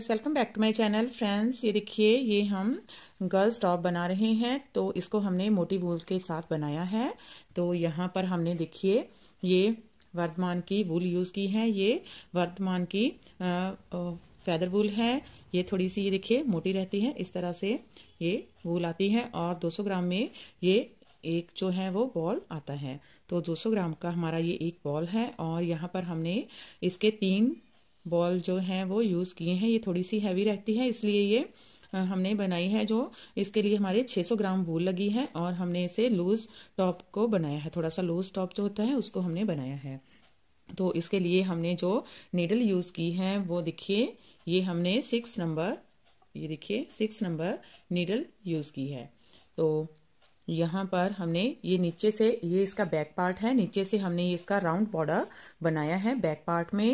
Viewers welcome back to my channel friends ये देखिए ये हम गर्ल्स टॉप बना रहे हैं तो इसको हमने मोटी वूल के साथ बनाया है तो यहाँ पर हमने देखिए ये वर्धमान की वूल यूज़ की है ये वर्धमान की फैदर वूल है ये थोड़ी सी ये देखिए मोटी रहती है इस तरह से ये वूल आती है और दो ग्राम में ये एक जो है वो बॉल आता है तो 200 ग्राम का हमारा ये एक बॉल है और यहाँ पर हमने इसके तीन बॉल जो हैं वो यूज़ किए हैं ये थोड़ी सी हैवी रहती है इसलिए ये हमने बनाई है जो इसके लिए हमारे 600 ग्राम वूल लगी है और हमने इसे लूज़ टॉप को बनाया है थोड़ा सा लूज़ टॉप जो होता है उसको हमने बनाया है तो इसके लिए हमने जो नीडल यूज़ की है वो देखिए ये हमने सिक्स नंबर ये देखिए सिक्स नंबर नीडल यूज़ की है तो यहाँ पर हमने ये नीचे से ये इसका बैक पार्ट है नीचे से हमने ये इसका राउंड बॉर्डर बनाया है बैक पार्ट में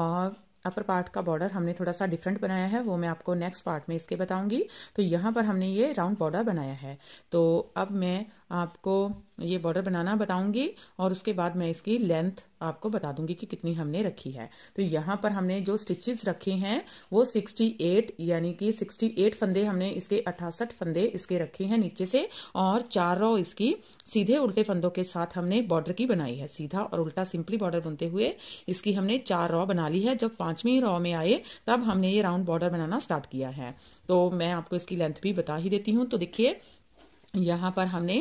और अपर पार्ट का बॉर्डर हमने थोड़ा सा डिफरेंट बनाया है वो मैं आपको नेक्स्ट पार्ट में इसके बताऊंगी तो यहाँ पर हमने ये राउंड बॉर्डर बनाया है तो अब मैं आपको ये बॉर्डर बनाना बताऊंगी और उसके बाद मैं इसकी लेंथ आपको बता दूंगी कि कितनी हमने रखी है तो यहाँ पर हमने जो स्टिचेस रखे हैं वो 68 यानी कि 68 फंदे हमने इसके अठासठ फंदे इसके रखे हैं नीचे से और चार रो इसकी सीधे उल्टे फंदों के साथ हमने बॉर्डर की बनाई है सीधा और उल्टा सिंपली बॉर्डर बनते हुए इसकी हमने चार रॉ बना ली है जब पांचवी रॉ में आए तब हमने ये राउंड बॉर्डर बनाना स्टार्ट किया है तो मैं आपको इसकी लेंथ भी बता ही देती हूँ तो देखिए यहाँ पर हमने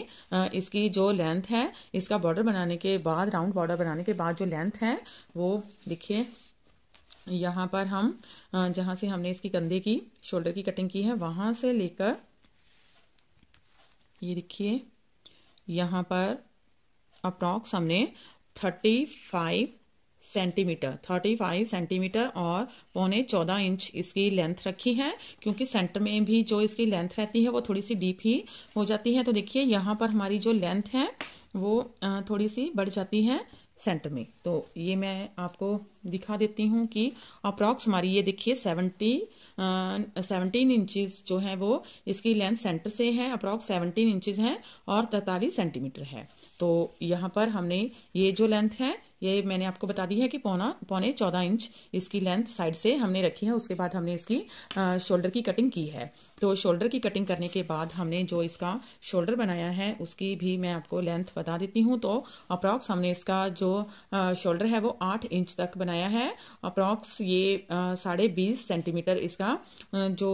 इसकी जो लेंथ है इसका बॉर्डर बनाने के बाद राउंड बॉर्डर बनाने के बाद जो लेंथ है वो देखिए यहाँ पर हम जहाँ से हमने इसकी कंधे की शोल्डर की कटिंग की है वहाँ से लेकर ये देखिए यहाँ पर अप्रॉक्स हमने thirty five centimetre thirty five centimetre और पौने चौदह इंच इसकी लेंथ रखी है क्योंकि सेंटर में भी जो इसकी लेंथ रहती है वो थोड़ी सी डीप ही हो जाती है तो देखिए यहाँ पर हमारी जो लेंथ है वो थोड़ी सी बढ़ जाती है सेंटर में तो ये मैं आपको दिखा देती हूँ कि अप्रॉक्स हमारी ये देखिए सेवनटी सेवनटीन इंचज जो है वो इसकी लेंथ सेंटर से है अप्रॉक्स सेवनटीन इंचज है और तैतालीस सेंटीमीटर है तो यहाँ पर हमने ये जो लेंथ है ये मैंने आपको बता दी है कि पौना पौने चौदह इंच इसकी लेंथ साइड से हमने रखी है उसके बाद हमने इसकी शोल्डर की कटिंग की है तो शोल्डर की कटिंग करने के बाद हमने जो इसका शोल्डर बनाया है उसकी भी मैं आपको लेंथ बता देती हूँ तो अप्रॉक्स हमने इसका जो शोल्डर है वो आठ इंच तक बनाया है अप्रॉक्स ये साढ़े बीस सेंटीमीटर इसका जो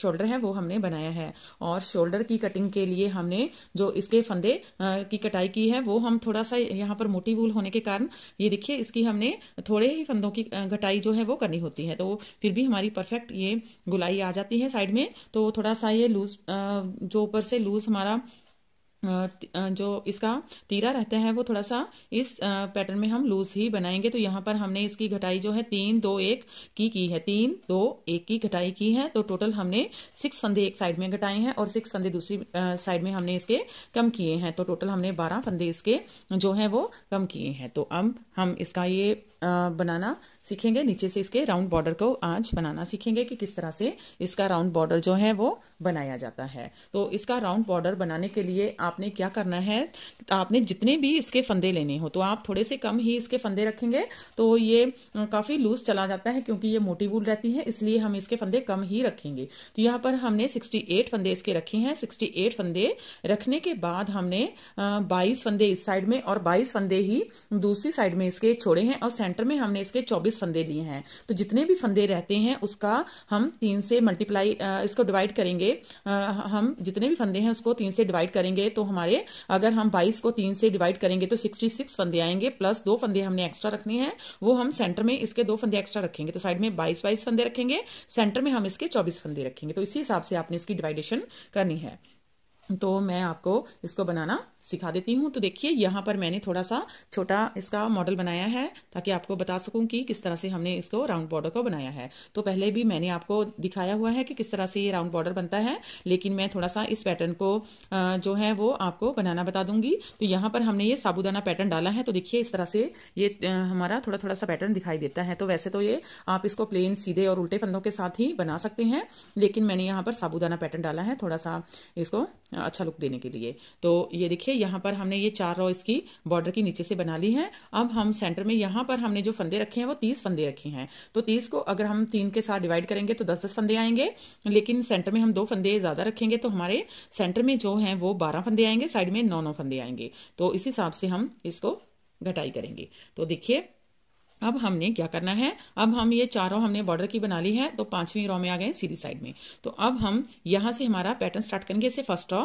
शोल्डर है वो हमने बनाया है और शोल्डर की कटिंग के लिए हमने जो इसके फंदे की कटाई की है वो हम थोड़ा सा यहाँ पर मोटी वूल होने के कारण ये देखिए इसकी हमने थोड़े ही फंदों की घटाई जो है वो करनी होती है तो फिर भी हमारी परफेक्ट ये गुलाई आ जाती है साइड में तो थोड़ा सा ये लूज जो ऊपर से लूज हमारा जो इसका तीरा रहता है वो थोड़ा सा इस पैटर्न में हम लूज ही बनाएंगे तो यहाँ पर हमने इसकी घटाई जो है तीन दो एक की की है तीन दो एक की घटाई की है तो टोटल हमने सिक्स फंदे एक साइड में घटाए हैं और सिक्स फंदे दूसरी साइड में हमने इसके कम किए हैं तो टोटल हमने बारह फंदे इसके जो है वो कम किए हैं तो अब हम इसका ये बनाना सीखेंगे नीचे से इसके राउंड बॉर्डर को आज बनाना सीखेंगे कि किस तरह से इसका राउंड बॉर्डर जो है वो बनाया जाता है तो इसका राउंड बॉर्डर बनाने के लिए आप आपने क्या करना है आपने जितने भी इसके फंदे लेने हो तो आप थोड़े से कम ही इसके फंदे रखेंगे तो ये काफ़ी लूज चला जाता है क्योंकि ये मोटी वूल रहती है इसलिए हम इसके फंदे कम ही रखेंगे तो यहाँ पर हमने 68 फंदे इसके रखे हैं 68 फंदे रखने के बाद हमने 22 फंदे इस साइड में और 22 फंदे ही दूसरी साइड में इसके छोड़े हैं और सेंटर में हमने इसके 24 फंदे लिए हैं तो जितने भी फंदे रहते हैं उसका हम तीन से मल्टीप्लाई इसको डिवाइड करेंगे हम जितने भी फंदे हैं उसको तीन से डिवाइड करेंगे तो तो हमारे अगर हम 22 को तीन से डिवाइड करेंगे तो सिक्सटी सिक्स फंदे आएंगे प्लस दो फंदे हमने एक्स्ट्रा रखने हैं वो हम सेंटर में इसके दो फंदे एक्स्ट्रा रखेंगे तो साइड में 22 बाईस फंदे रखेंगे सेंटर में हम इसके चौबीस फंदे रखेंगे तो इसी हिसाब से आपने इसकी डिवाइडेशन करनी है तो मैं आपको इसको बनाना सिखा देती हूँ तो देखिए यहाँ पर मैंने थोड़ा सा छोटा इसका मॉडल बनाया है ताकि आपको बता सकूँ कि किस तरह से हमने इसको राउंड बॉर्डर को बनाया है तो पहले भी मैंने आपको दिखाया हुआ है कि किस तरह से ये राउंड बॉर्डर बनता है लेकिन मैं थोड़ा सा इस पैटर्न को जो है वो आपको बनाना बता दूंगी तो यहाँ पर हमने ये साबुदाना पैटर्न डाला है तो देखिए इस तरह से ये हमारा थोड़ा थोड़ा सा पैटर्न दिखाई देता है तो वैसे तो ये आप इसको प्लेन सीधे और उल्टे फंदों के साथ ही बना सकते हैं लेकिन मैंने यहाँ पर साबुदाना पैटर्न डाला है थोड़ा सा इसको अच्छा लुक देने के लिए तो ये देखिए यहाँ पर हमने ये चार रॉ इसकी बॉर्डर की नीचे से बना ली है अब हम सेंटर में यहाँ पर हमने जो फंदे रखे हैं वो तीस फंदे रखे हैं तो तीस को अगर हम तीन के साथ डिवाइड करेंगे तो दस दस फंदे आएंगे लेकिन सेंटर में हम दो फंदे ज्यादा रखेंगे तो हमारे सेंटर में जो है वो बारह फंदे आएंगे साइड में नौ नौ फंदे आएंगे तो इस हिसाब से हम इसको घटाई करेंगे तो देखिए अब हमने क्या करना है अब हम ये चारों हमने बॉर्डर की बना ली है तो पांचवी रॉ में आ गए सीधी साइड में तो अब हम यहां से हमारा पैटर्न स्टार्ट करेंगे इसे फर्स्ट रॉ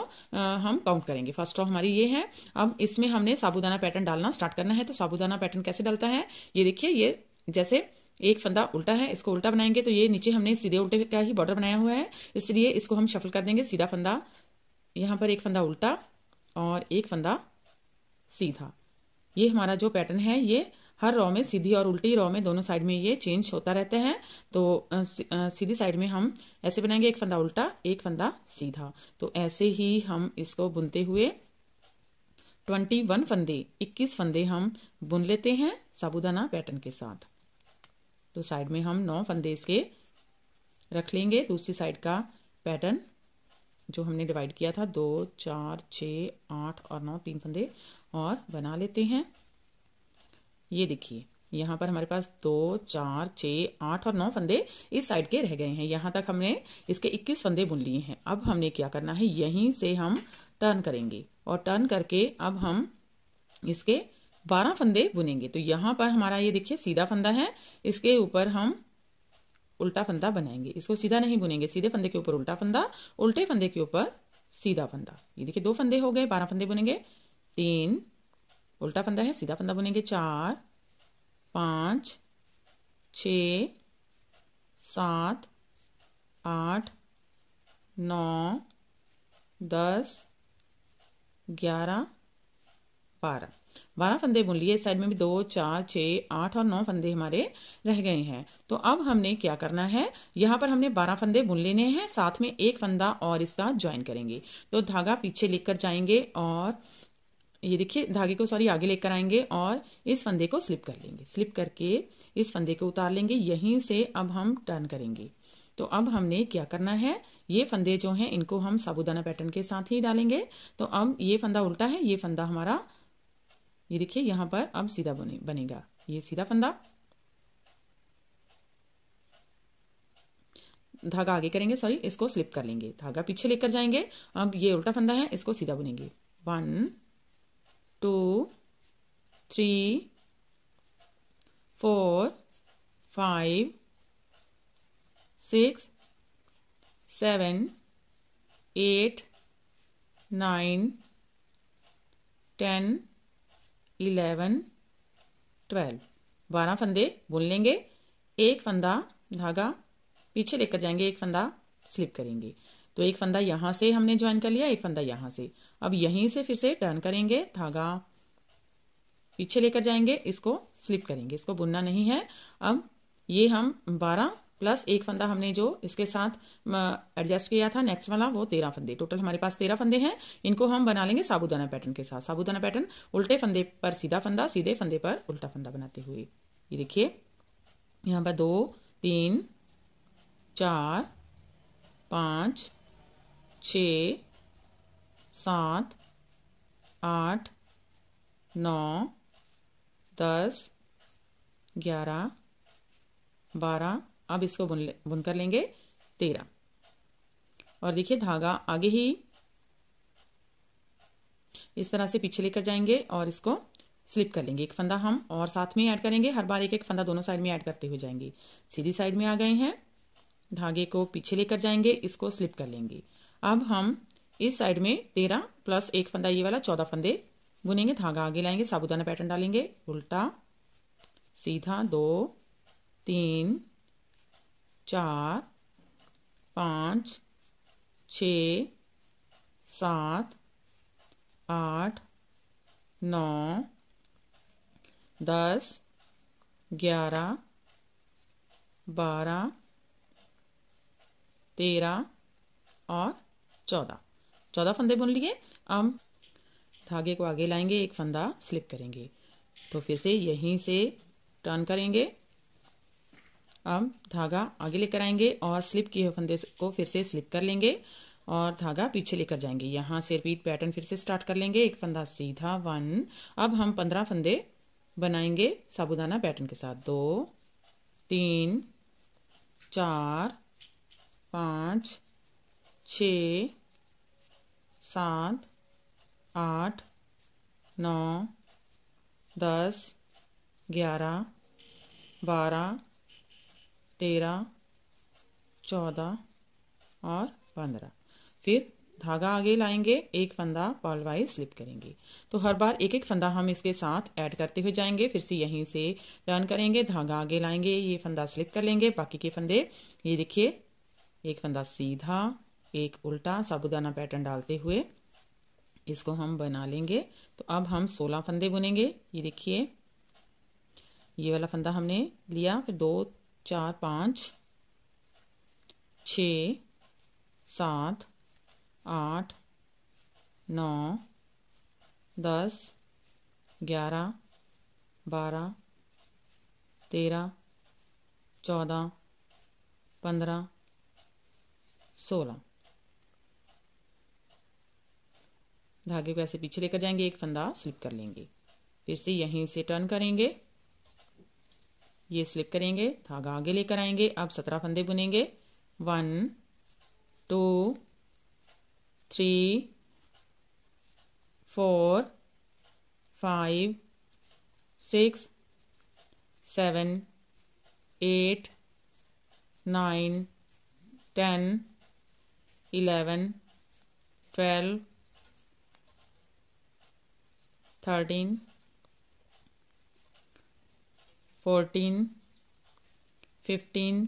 हम काउंट करेंगे फर्स्ट रॉ हमारी ये है अब इसमें हमने साबुदाना पैटर्न डालना स्टार्ट करना है तो साबुदाना पैटर्न कैसे डालता है ये देखिए ये जैसे एक फंदा उल्टा है इसको उल्टा बनाएंगे तो ये नीचे हमने सीधे उल्टे का ही बॉर्डर बनाया हुआ है इसलिए इसको हम शफल कर देंगे सीधा फंदा यहां पर एक फंदा उल्टा और एक फंदा सीधा ये हमारा जो पैटर्न है ये हर रॉ में सीधी और उल्टी रॉ में दोनों साइड में ये चेंज होता रहते हैं तो सीधी साइड में हम ऐसे बनाएंगे एक फंदा उल्टा एक फंदा सीधा तो ऐसे ही हम इसको बुनते हुए ट्वेंटी वन फंदे इक्कीस फंदे हम बुन लेते हैं साबुदाना पैटर्न के साथ तो साइड में हम नौ फंदे इसके रख लेंगे दूसरी साइड का पैटर्न जो हमने डिवाइड किया था दो चार छ आठ और नौ तीन फंदे और बना लेते हैं ये देखिए यहाँ पर हमारे पास दो चार छ आठ और नौ फंदे इस साइड के रह गए हैं यहां तक हमने इसके 21 फंदे बुन लिए हैं अब हमने क्या करना है यहीं से हम टर्न करेंगे और टर्न करके अब हम इसके 12 फंदे बुनेंगे तो यहां पर हमारा ये देखिए सीधा फंदा है इसके ऊपर हम उल्टा फंदा बनाएंगे इसको सीधा नहीं बुनेंगे सीधे फंदे के ऊपर उल्टा फंदा उल्टे फंदे के ऊपर सीधा फंदा ये देखिए दो फंदे हो गए बारह फंदे बुनेंगे तीन उल्टा फंदा है सीधा फंदा बुनेंगे चार पाँच छ सात आठ नौ दस ग्यारह बारह बारह फंदे बुन लिए इस साइड में भी दो चार छः आठ और नौ फंदे हमारे रह गए हैं तो अब हमने क्या करना है यहाँ पर हमने बारह फंदे बुन लेने हैं साथ में एक फंदा और इसका ज्वाइन करेंगे तो धागा पीछे लेकर जाएंगे और ये देखिए धागे को सॉरी आगे लेकर आएंगे और इस फंदे को स्लिप कर लेंगे स्लिप करके इस फंदे को उतार लेंगे यहीं से अब हम टर्न करेंगे तो अब हमने क्या करना है ये फंदे जो हैं इनको हम साबुदाना पैटर्न के साथ ही डालेंगे तो अब ये फंदा उल्टा है ये फंदा हमारा ये देखिए यहां पर अब सीधा बने बनेगा ये सीधा फंदा धागा आगे करेंगे सॉरी इसको स्लिप कर लेंगे धागा पीछे लेकर जाएंगे अब ये उल्टा फंदा है इसको सीधा बुनेंगे one two three four five six seven eight nine ten eleven twelve बारह फंदे बुन लेंगे एक फंदा धागा पीछे लेकर जाएंगे एक फंदा स्लिप करेंगे तो एक फंदा यहां से हमने ज्वाइन कर लिया एक फंदा यहाँ से अब यहीं से फिर से टर्न करेंगे धागा पीछे लेकर जाएंगे इसको स्लिप करेंगे इसको बुनना नहीं है अब ये हम बारह प्लस एक फंदा हमने जो इसके साथ एडजस्ट किया था नेक्स्ट वाला वो तेरह फंदे टोटल हमारे पास तेरह फंदे हैं इनको हम बना लेंगे साबुदाना पैटर्न के साथ साबुदाना पैटर्न उल्टे फंदे पर सीधा फंदा सीधे फंदे पर उल्टा फंदा बनाते हुए ये देखिए यहां पर दो तीन चार पांच छ सात आठ नौ दस ग्यारह बारह अब इसको बुन ले बुन कर लेंगे तेरह और देखिए धागा आगे ही इस तरह से पीछे लेकर जाएंगे और इसको स्लिप कर लेंगे एक फंदा हम और साथ में ऐड करेंगे हर बार एक एक फंदा दोनों साइड में ऐड करते हुए जाएंगे सीधी साइड में आ गए हैं धागे को पीछे लेकर जाएंगे इसको स्लिप कर लेंगे अब हम इस साइड में तेरह प्लस एक फंदा ये वाला चौदह फंदे बुनेंगे धागा आगे लाएंगे साबुदाना पैटर्न डालेंगे उल्टा सीधा दो तीन चार पाँच छ सात आठ नौ दस ग्यारह बारह तेरह और चौदह चौदह फंदे बुन लिए हम धागे को आगे लाएंगे एक फंदा स्लिप करेंगे तो फिर से यहीं से टर्न करेंगे अब धागा आगे लेकर आएंगे और स्लिप किए हुए फंदे को फिर से स्लिप कर लेंगे और धागा पीछे लेकर जाएंगे यहां से रिपीट पैटर्न फिर से स्टार्ट कर लेंगे एक फंदा सीधा वन अब हम पंद्रह फंदे बनाएंगे साबुदाना पैटर्न के साथ दो तीन चार पांच छ सात आठ नौ दस ग्यारह बारह तेरह चौदह और पंद्रह फिर धागा आगे लाएंगे एक फंदा पॉल वाइज स्लिप करेंगे तो हर बार एक एक फंदा हम इसके साथ ऐड करते हुए जाएंगे फिर से यहीं से टर्न करेंगे धागा आगे लाएंगे ये फंदा स्लिप कर लेंगे बाकी के फंदे ये देखिए एक फंदा सीधा एक उल्टा साबुदाना पैटर्न डालते हुए इसको हम बना लेंगे तो अब हम सोलह फंदे बुनेंगे ये देखिए ये वाला फंदा हमने लिया फिर दो चार पाँच छ सात आठ नौ दस ग्यारह बारह तेरह चौदह पंद्रह सोलह धागे को ऐसे पीछे लेकर जाएंगे एक फंदा स्लिप कर लेंगे फिर से यहीं से टर्न करेंगे ये स्लिप करेंगे धागा आगे लेकर आएंगे अब सत्रह फंदे बुनेंगे one two three four five six seven eight nine ten eleven twelve thirteen fourteen fifteen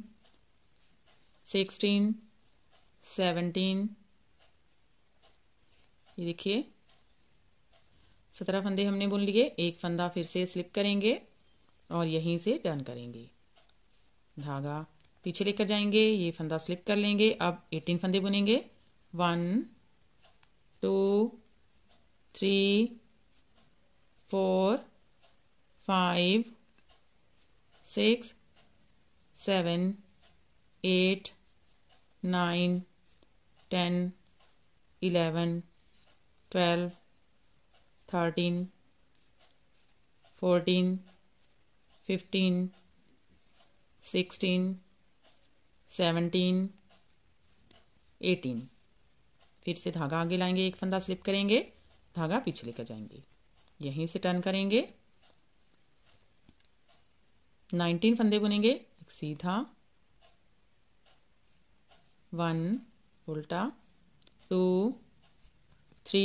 sixteen seventeen ये देखिए सत्रह फंदे हमने बुन लिए एक फंदा फिर से स्लिप करेंगे और यहीं से टर्न करेंगे धागा पीछे लेकर जाएंगे ये फंदा स्लिप कर लेंगे अब एटीन फंदे बुनेंगे one two three four five six seven eight nine ten eleven twelve thirteen fourteen fifteen sixteen seventeen eighteen फिर से धागा आगे लाएंगे एक फंदा स्लिप करेंगे धागा पीछे लेकर जाएंगे यहीं से टर्न करेंगे 19 फंदे बुनेंगे एक सीधा वन उल्टा two three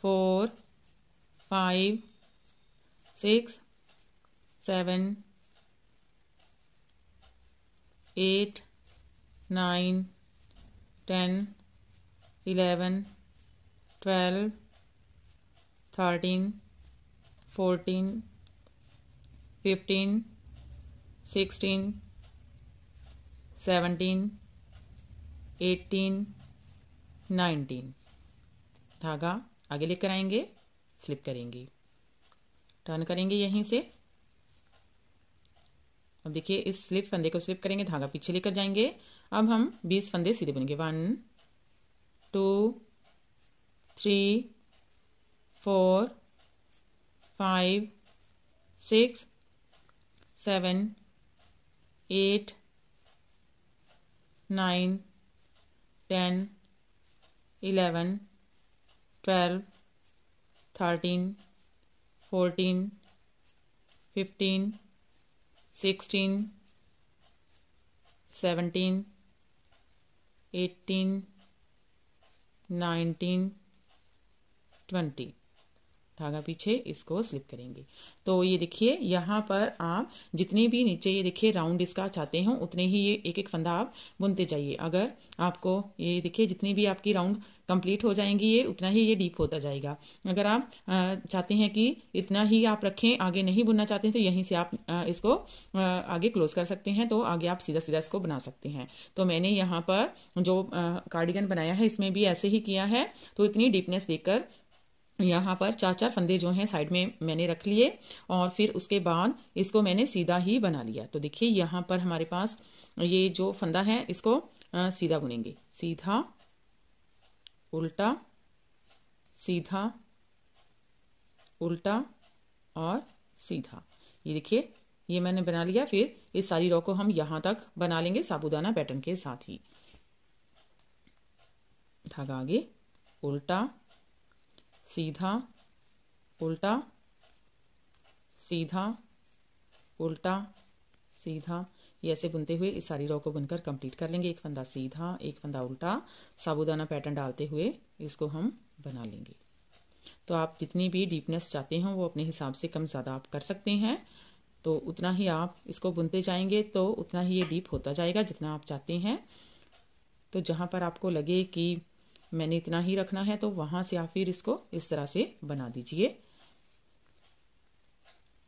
four five six seven eight nine ten eleven twelve thirteen fourteen fifteen sixteen seventeen eighteen nineteen धागा आगे लेकर आएंगे स्लिप करेंगे टर्न करेंगे यहीं से अब देखिए इस स्लिप फंदे को स्लिप करेंगे धागा पीछे लेकर जाएंगे अब हम बीस फंदे सीधे बनेंगे one two three four, five, six, seven, eight, nine, ten, eleven, twelve, thirteen, fourteen, fifteen, sixteen, seventeen, eighteen, nineteen, twenty. धागा पीछे इसको स्लिप करेंगे तो ये देखिए यहाँ पर आप जितने भी नीचे ये देखिए राउंड इसका चाहते हो उतने ही ये एक एक फंदा आप बुनते जाइए अगर आपको ये देखिए जितनी भी आपकी राउंड कंप्लीट हो जाएंगी ये उतना ही ये डीप होता जाएगा अगर आप चाहते हैं कि इतना ही आप रखें आगे नहीं बुनना चाहते हैं तो यहीं से आप इसको आगे क्लोज कर सकते हैं तो आगे आप सीधा सीधा इसको बना सकते हैं तो मैंने यहाँ पर जो कार्डिगन बनाया है इसमें भी ऐसे ही किया है तो इतनी डीपनेस देकर यहाँ पर चार चार फंदे जो हैं साइड में मैंने रख लिए और फिर उसके बाद इसको मैंने सीधा ही बना लिया तो देखिए यहाँ पर हमारे पास ये जो फंदा है इसको सीधा बुनेंगे सीधा उल्टा सीधा उल्टा और सीधा ये देखिए ये मैंने बना लिया फिर इस सारी रॉ को हम यहाँ तक बना लेंगे साबुदाना पैटर्न के साथ ही धागा आगे उल्टा सीधा उल्टा सीधा उल्टा सीधा ये ऐसे बुनते हुए इस सारी रॉ को बुनकर कंप्लीट कर लेंगे एक फंदा सीधा एक फंदा उल्टा साबुदाना पैटर्न डालते हुए इसको हम बना लेंगे तो आप जितनी भी डीपनेस चाहते हैं वो अपने हिसाब से कम ज़्यादा आप कर सकते हैं तो उतना ही आप इसको बुनते जाएंगे तो उतना ही ये डीप होता जाएगा जितना आप चाहते हैं तो जहाँ पर आपको लगे कि मैंने इतना ही रखना है तो वहां से आप फिर इसको इस तरह से बना दीजिए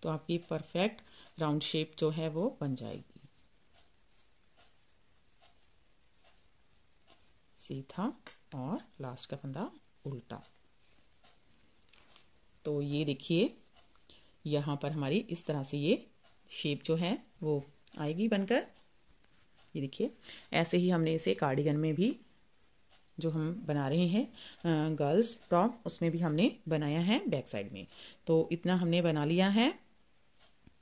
तो आपकी परफेक्ट राउंड शेप जो है वो बन जाएगी सीधा और लास्ट का फंदा उल्टा तो ये देखिए यहां पर हमारी इस तरह से ये शेप जो है वो आएगी बनकर ये देखिए ऐसे ही हमने इसे कार्डिगन में भी जो हम बना रहे हैं गर्ल्स टॉप उसमें भी हमने बनाया है बैक साइड में तो इतना हमने बना लिया है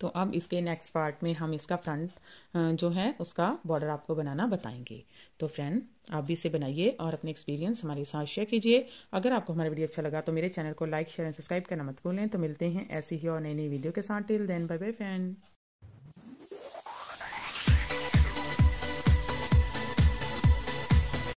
तो अब इसके नेक्स्ट पार्ट में हम इसका फ्रंट जो है उसका बॉर्डर आपको बनाना बताएंगे तो फ्रेंड आप भी इसे बनाइए और अपने एक्सपीरियंस हमारे साथ शेयर कीजिए अगर आपको हमारा वीडियो अच्छा लगा तो मेरे चैनल को लाइक शेयर एंड सब्सक्राइब करना मत भूलें तो मिलते हैं ऐसी ही और नई नई वीडियो के साथ till then bye bye friend